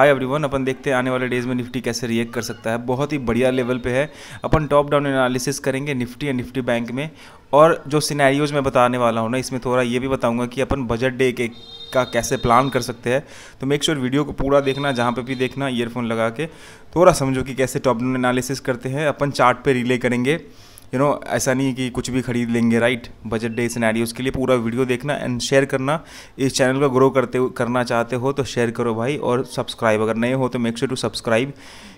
Hi everyone अपन देखते हैं आने वाले डेज़ में निफ्टी कैसे रिएक्ट कर सकता है बहुत ही बढ़िया लेवल पे है अपन टॉप डाउन एनालिसिस करेंगे निफ्टी एंड निफ्टी बैंक में और जो सिनेरियोज मैं बताने वाला हूँ ना इसमें थोड़ा ये भी बताऊँगा कि अपन बजट डे के का कैसे प्लान कर सकते हैं तो मेक श्योर sure वीडियो को पूरा देखना जहाँ पे भी देखना ईयरफोन लगा के थोड़ा समझो कि कैसे टॉप डाउन एनालिसिस करते हैं अपन चार्ट पे रिले करेंगे यू you नो know, ऐसा नहीं कि कुछ भी खरीद लेंगे राइट बजट डे सिनेरियो के लिए पूरा वीडियो देखना एंड शेयर करना इस चैनल को ग्रो करते करना चाहते हो तो शेयर करो भाई और सब्सक्राइब अगर नए हो तो मेक श्योर टू सब्सक्राइब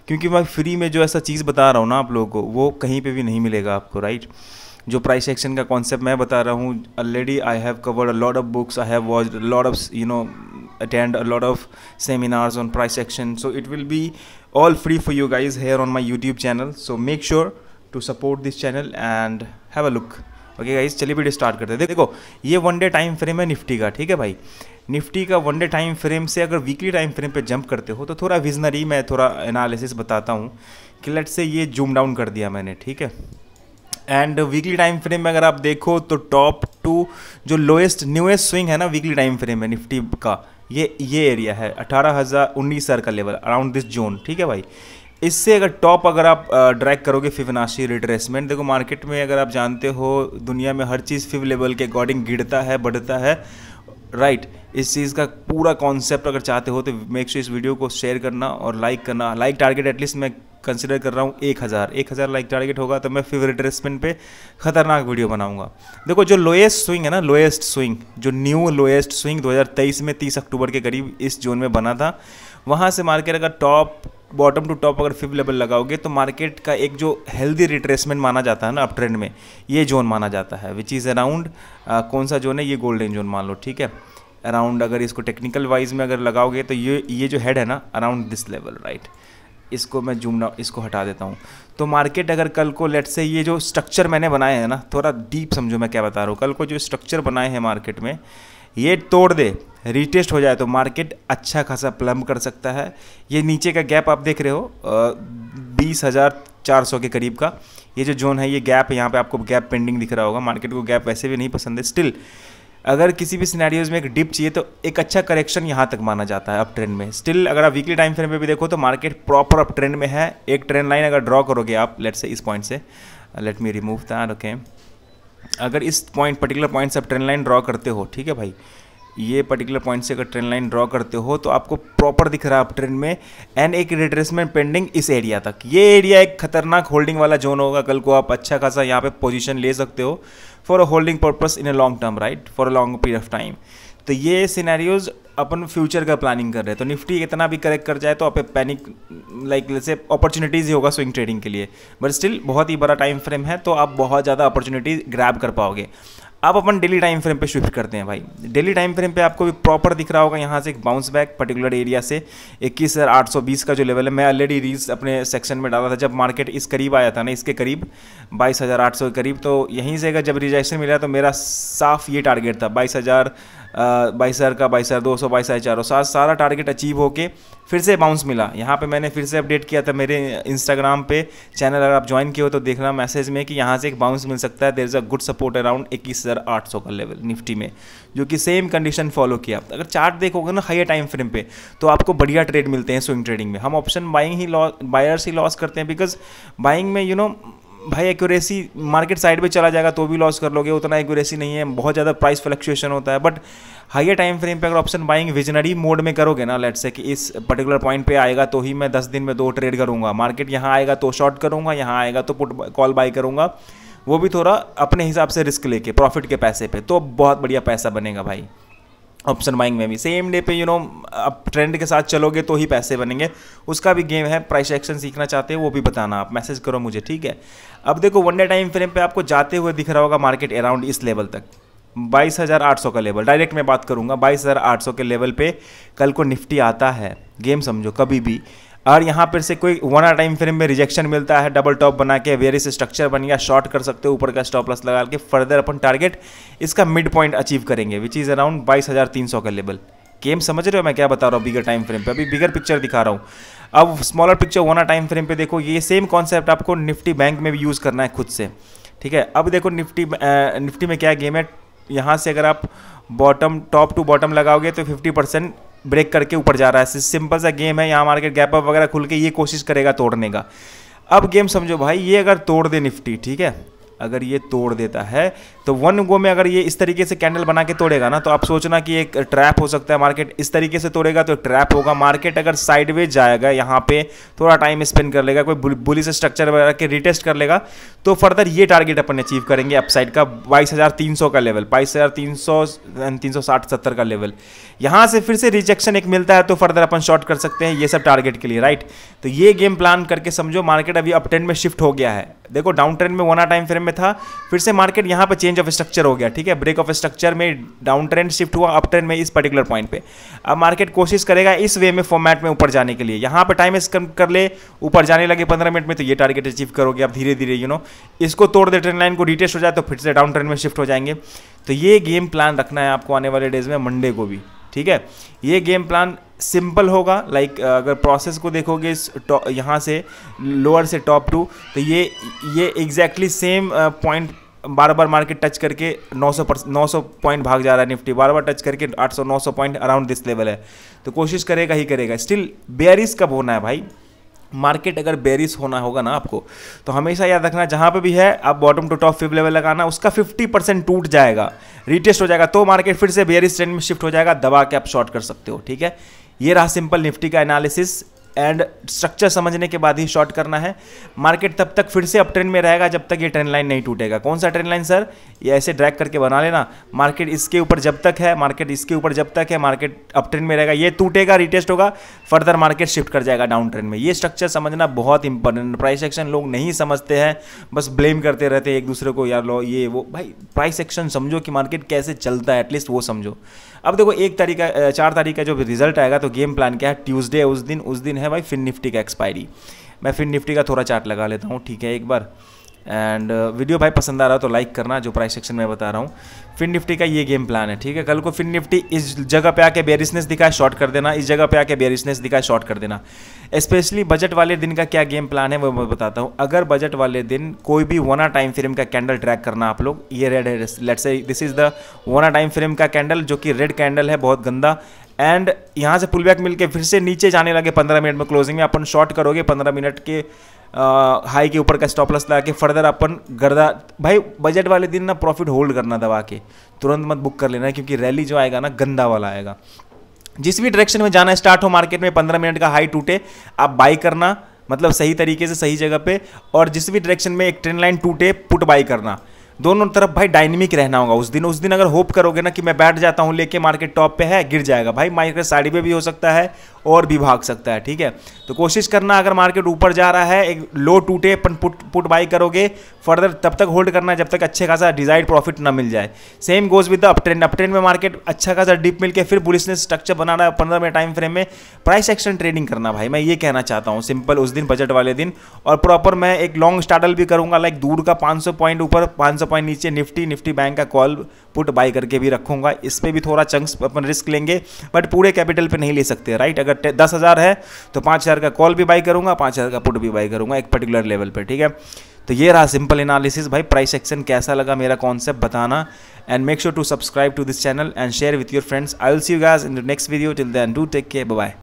क्योंकि मैं फ्री में जो ऐसा चीज़ बता रहा हूँ ना आप लोगों को वो कहीं पर भी नहीं मिलेगा आपको राइट जो प्राइस एक्शन का कॉन्सेप्ट मैं बता रहा हूँ already I have covered a lot of books I have watch lot of you know attend a lot of seminars on price action so it will be all free for you guys here on my YouTube channel so make sure to support this channel and have a look okay guys चलिए video start करते हैं देखो ये one day time frame है Nifty का ठीक है भाई निफ्टी का वन डे टाइम फ्रेम से अगर वीकली टाइम फ्रेम पे जंप करते हो तो थोड़ा विजनरी मैं थोड़ा एनालिसिस बताता हूँ कि लेट से ये जूम डाउन कर दिया मैंने ठीक है एंड वीकली टाइम फ्रेम में अगर आप देखो तो टॉप टू जो लोएस्ट न्यूएस्ट स्विंग है ना वीकली टाइम फ्रेम में निफ्टी का ये ये एरिया है अठारह हज़ार उन्नीस हज़ार का लेवल अराउंड दिस जोन ठीक है भाई इससे अगर टॉप अगर आप ड्रैक करोगे फिवनाशी रिट्रेसमेंट देखो मार्केट में अगर आप जानते हो दुनिया में हर चीज़ फिव लेवल के अकॉर्डिंग गिरता है बढ़ता है राइट right. इस चीज़ का पूरा कॉन्सेप्ट अगर चाहते हो तो मेक श्योर इस वीडियो को शेयर करना और लाइक करना लाइक टारगेट एटलीस्ट मैं कंसिडर कर रहा हूँ एक हज़ार एक हज़ार लाइक टारगेट होगा तो मैं फिवर रिट्रेसमेंट पे खतरनाक वीडियो बनाऊंगा देखो जो लोएस्ट स्विंग है ना लोएस्ट स्विंग जो न्यू लोएस्ट स्विंग 2023 में 30 अक्टूबर के करीब इस जोन में बना था वहाँ से मार्केट अगर टॉप बॉटम टू टॉप अगर फिफ्थ लेवल लगाओगे तो मार्केट का एक जो हेल्दी रिट्रेसमेंट माना जाता है ना अप ट्रेंड में ये जोन माना जाता है विच इज़ अराउंड कौन सा जोन है ये गोल्डन जोन मान लो ठीक है अराउंड अगर इसको टेक्निकल वाइज में अगर लगाओगे तो ये ये जो हेड है ना अराउंड दिस लेवल राइट इसको मैं जूम इसको हटा देता हूँ तो मार्केट अगर कल को लेट से ये जो स्ट्रक्चर मैंने बनाए हैं ना थोड़ा डीप समझो मैं क्या बता रहा हूँ कल को जो स्ट्रक्चर बनाए हैं मार्केट में ये तोड़ दे रीटेस्ट हो जाए तो मार्केट अच्छा खासा प्लम कर सकता है ये नीचे का गैप आप देख रहे हो बीस हज़ार चार सौ के करीब का ये जो जोन है ये गैप यहाँ पे आपको गैप पेंडिंग दिख रहा होगा मार्केट को गैप वैसे भी नहीं पसंद है स्टिल अगर किसी भी सिनेरियोज में एक डिप चाहिए तो एक अच्छा करेक्शन यहाँ तक माना जाता है अप ट्रेंड में स्टिल अगर आप वीकली टाइम फ्रेम में भी देखो तो मार्केट प्रॉपर अप ट्रेंड में है एक ट्रेंड लाइन अगर ड्रॉ करोगे आप लेट से इस पॉइंट से let me remove that okay अगर इस पॉइंट पर्टिकुलर पॉइंट से आप ट्रेंड लाइन ड्रॉ करते हो ठीक है भाई ये पर्टिकुलर पॉइंट से अगर ट्रेन लाइन ड्रॉ करते हो तो आपको प्रॉपर दिख रहा है आप ट्रेन में एंड एक रिट्रेसमेंट पेंडिंग इस एरिया तक ये एरिया एक खतरनाक होल्डिंग वाला जोन होगा कल को आप अच्छा खासा यहाँ पे पोजीशन ले सकते हो for a holding purpose in a long term right for a long period of time तो ये सिनेरियोज अपन फ्यूचर का प्लानिंग कर रहे हैं तो निफ्टी इतना भी करेक्ट कर जाए तो आप पैनिक लाइक जैसे अपॉर्चुनिटीज़ ही होगा स्विंग ट्रेडिंग के लिए बट स्टिल बहुत ही बड़ा टाइम फ्रेम है तो आप बहुत ज़्यादा अपॉर्चुनिटीज ग्रैब कर पाओगे अब अपन डेली टाइम फ्रेम पे शिफ्ट करते हैं भाई डेली टाइम फ्रेम पे आपको भी प्रॉपर दिख रहा होगा यहाँ से एक बाउंस बैक पर्टिकुलर एरिया से इक्कीस हज़ार आठ सौ बीस का जो लेवल है मैं ऑलरेडी रील्स अपने सेक्शन में डाला था जब मार्केट इस करीब आया था ना इसके करीब बाईस हज़ार आठ सौ के करीब तो यहीं से अगर जब रिजेक्शन मिला तो मेरा साफ ये टारगेट था बाईस हज़ार बाईस हज़ार का बाईस हज़ार दो सौ बाईस हज़ार चार सौ सारा टारगेट अचीव होकर फिर से बाउंस मिला यहाँ पे मैंने फिर से अपडेट किया था मेरे इंस्टाग्राम पे चैनल अगर आप ज्वाइन किए हो तो देखना मैसेज में कि यहाँ से एक बाउंस मिल सकता है there is a good support around इक्कीस हज़ार आठ सौ का लेवल निफ्टी में जो कि सेम कंडीशन फॉलो किया अगर चार्ट देखोगे ना हाई टाइम फ्रेम पे तो आपको बढ़िया ट्रेड मिलते हैं स्विंग ट्रेडिंग में हम ऑप्शन बाइंग ही लॉस बायर्स ही लॉस करते हैं बिकॉज बाइंग में यू you नो know, भाई एक्यूरेसी मार्केट साइड पे चला जाएगा तो भी लॉस कर लोगे उतना एक्यूरेसी नहीं है बहुत ज़्यादा प्राइस फ्लक्चुएशन होता है बट हाइयर टाइम फ्रेम पे अगर ऑप्शन बाइंग विजनरी मोड में करोगे ना लेट से कि इस पर्टिकुलर पॉइंट पे आएगा तो ही मैं दस दिन में दो ट्रेड करूँगा मार्केट यहाँ आएगा तो शॉर्ट करूँगा यहाँ आएगा तो पुट कॉल बाई करूँगा वो भी थोड़ा अपने हिसाब से रिस्क लेके प्रॉफिट के पैसे पे तो बहुत बढ़िया पैसा बनेगा भाई ऑप्शन बाइंग में भी सेम डे पे यू नो आप ट्रेंड के साथ चलोगे तो ही पैसे बनेंगे उसका भी गेम है प्राइस एक्शन सीखना चाहते हैं वो भी बताना आप मैसेज करो मुझे ठीक है अब देखो वन डे टाइम फ्रेम पे आपको जाते हुए दिख रहा होगा मार्केट अराउंड इस लेवल तक 22,800 का लेवल डायरेक्ट मैं बात करूंगा 22,800 के लेवल पे कल को निफ्टी आता है गेम समझो कभी भी और यहाँ पर से कोई वन आर टाइम फ्रेम में रिजेक्शन मिलता है डबल टॉप बना के वेरियस स्ट्रक्चर बन गया शॉर्ट कर सकते हो ऊपर का स्टॉप लॉस लगा के फर्दर अपन टारगेट इसका मिड पॉइंट अचीव करेंगे विच इज़ अराउंड बाईस हज़ार तीन सौ का लेवल गेम समझ रहे हो मैं क्या बता रहा हूँ बिगर टाइम फ्रेम पे अभी बिगर पिक्चर दिखा रहा हूँ अब smaller picture one hour time frame पे देखो ये सेम कॉन्सेप्ट आपको निफ्टी बैंक में भी यूज़ करना है खुद से ठीक है अब देखो निफ्टी निफ्टी में क्या गेम है यहाँ से अगर आप बॉटम टॉप टू बॉटम लगाओगे तो फिफ्टी परसेंट ब्रेक करके ऊपर जा रहा है सिंपल सा गेम है यहाँ मार्केट गैप अप वगैरह खुल के ये कोशिश करेगा तोड़ने का अब गेम समझो भाई ये अगर तोड़ दे निफ्टी ठीक है अगर ये तोड़ देता है तो वन गो में अगर ये इस तरीके से कैंडल बना के तोड़ेगा ना तो आप सोचना कि एक ट्रैप हो सकता है मार्केट इस तरीके से तोड़ेगा तो ट्रैप होगा मार्केट अगर साइडवेज जाएगा यहाँ पे थोड़ा टाइम स्पेंड कर लेगा कोई बुलिस स्ट्रक्चर वगैरह के रिटेस्ट कर लेगा तो फर्दर ये टारगेट अपन अचीव करेंगे अपसाइड का बाईस हज़ार तीन सौ का लेवल बाईस हज़ार तीन सौ अं, तीन सौ साठ सत्तर का लेवल यहाँ से फिर से रिजेक्शन एक मिलता है तो फर्दर अपन शॉर्ट कर सकते हैं ये सब टारगेट के लिए राइट तो ये गेम प्लान करके समझो मार्केट अभी अपटेंड में शिफ्ट हो गया है देखो डाउन ट्रेंड में वना टाइम फ्रेम में में था फिर से मार्केट यहाँ पर चेंज ऑफ स्ट्रक्चर हो गया ठीक है ब्रेक ऑफ स्ट्रक्चर में डाउन ट्रेंड शिफ्ट हुआ अप ट्रेंड में इस पर्टिकुलर पॉइंट पे अब मार्केट कोशिश करेगा इस वे में फॉर्मेट में ऊपर जाने के लिए यहाँ पर टाइम स्कम कर ले ऊपर जाने लगे पंद्रह मिनट में तो ये टारगेट अचीव करोगे आप धीरे धीरे यू नो इसको तोड़ दे ट्रेंड लाइन को रिटेस्ट हो जाए तो फिर से डाउन ट्रेंड में शिफ्ट हो जाएंगे तो ये गेम प्लान रखना है आपको आने वाले डेज में मंडे को भी ठीक है ये गेम प्लान सिंपल होगा लाइक अगर प्रोसेस को देखोगे इस यहाँ से लोअर से टॉप टू तो ये ये एग्जैक्टली सेम पॉइंट बार बार मार्केट टच करके 900 नौ 900 पॉइंट भाग जा रहा है निफ्टी बार बार टच करके 800 900 पॉइंट अराउंड दिस लेवल है तो कोशिश करेगा ही करेगा स्टिल बेयरिस कब होना है भाई मार्केट अगर बेरिस होना होगा ना आपको तो हमेशा याद रखना जहाँ पे भी है आप bottom to top fifth level लगाना उसका 50 परसेंट टूट जाएगा रिटेस्ट हो जाएगा तो मार्केट फिर से बेरिस ट्रेंड में शिफ्ट हो जाएगा दबा के आप शॉर्ट कर सकते हो ठीक है ये रहा सिंपल निफ्टी का एनालिसिस एंड स्ट्रक्चर समझने के बाद ही शॉर्ट करना है मार्केट तब तक फिर से अप ट्रेंड में रहेगा जब तक ये ट्रेंड लाइन नहीं टूटेगा कौन सा ट्रेंड लाइन सर ये ऐसे ड्रैग करके बना लेना मार्केट इसके ऊपर जब तक है मार्केट इसके ऊपर जब तक है मार्केट अप ट्रेंड में रहेगा ये टूटेगा रिटेस्ट होगा फर्दर मार्केट शिफ्ट कर जाएगा डाउन ट्रेंड में ये स्ट्रक्चर समझना बहुत इंपॉर्टेंट प्राइस एक्शन लोग नहीं समझते हैं बस ब्लेम करते रहते हैं एक दूसरे को यार लो ये वो भाई प्राइस एक्शन समझो कि मार्केट कैसे चलता है एटलीस्ट वो समझो अब देखो एक तारीख का चार तारीख का जो रिजल्ट आएगा तो गेम प्लान क्या है ट्यूजडे उस दिन उस दिन है भाई फिन निफ्टी का एक्सपायरी मैं फिन निफ्टी का थोड़ा चार्ट लगा लेता हूँ ठीक है एक बार एंड वीडियो uh, भाई पसंद आ रहा है तो लाइक करना जो प्राइस सेक्शन में बता रहा हूँ फिन निफ्टी का ये गेम प्लान है ठीक है कल को फिन निफ्टी इस जगह पे आके बेरिसनेस दिखाए शॉर्ट कर देना इस जगह पे आके बेरिसनेस दिखाए शॉर्ट कर देना स्पेशली बजट वाले दिन का क्या गेम प्लान है वो मैं बताता हूँ अगर बजट वाले दिन कोई भी वना टाइम फ्रेम का कैंडल ट्रैक करना आप लोग ये रेड है let's say this is the one hour time frame का कैंडल जो कि रेड कैंडल है बहुत गंदा एंड यहाँ से पुल बैक के फिर से नीचे जाने लगे पंद्रह मिनट में क्लोजिंग में अपन शॉर्ट करोगे पंद्रह मिनट के हाई के ऊपर का स्टॉप लस लगा के फर्दर अपन गर्दा भाई बजट वाले दिन ना प्रॉफिट होल्ड करना दबा के तुरंत मत बुक कर लेना क्योंकि रैली जो आएगा ना गंदा वाला आएगा जिस भी डायरेक्शन में जाना स्टार्ट हो मार्केट में पंद्रह मिनट का हाई टूटे आप बाई करना मतलब सही तरीके से सही जगह पे और जिस भी डायरेक्शन में एक ट्रेन लाइन टूटे पुट बाई करना दोनों तरफ भाई डायनेमिक रहना होगा उस दिन उस दिन अगर होप करोगे ना कि मैं बैठ जाता हूँ लेके मार्केट टॉप पे है गिर जाएगा भाई मार्केट साड़ी पे भी हो सकता है और भी भाग सकता है ठीक है तो कोशिश करना अगर मार्केट ऊपर जा रहा है एक लो टूटे अपन पुट पुट बाई करोगे फर्दर तब तक होल्ड करना जब तक अच्छे खासा डिजाइड प्रॉफिट ना मिल जाए same goes with the up trend up trend में मार्केट अच्छा खासा डिप मिल के फिर पुलिस ने स्ट्रक्चर बनाना है पंद्रह मिनट टाइम फ्रेम में प्राइस एक्शन ट्रेडिंग करना भाई मैं ये कहना चाहता हूँ सिंपल उस दिन बजट वाले दिन और प्रॉपर मैं एक लॉन्ग स्टार्टल भी करूँगा लाइक दूर का पाँच पॉइंट ऊपर पाँच पॉइंट नीचे निफ्टी निफ्टी बैंक का कॉल पुट बाय करके भी रखूंगा इस पर भी थोड़ा चंक्स अपन रिस्क लेंगे बट पूरे कैपिटल पर नहीं ले सकते राइट अगर दस हज़ार है तो पाँच हज़ार का कॉल भी बाय करूँगा पाँच हज़ार का पुट भी बाय करूंगा एक पर्टिकुलर लेवल पर ठीक है तो ये रहा सिंपल एनालिसिस भाई प्राइस एक्शन कैसा लगा मेरा कॉन्सेप्ट बताना and make sure to subscribe to this channel and share with your friends I will see you guys in the next video till then do take care bye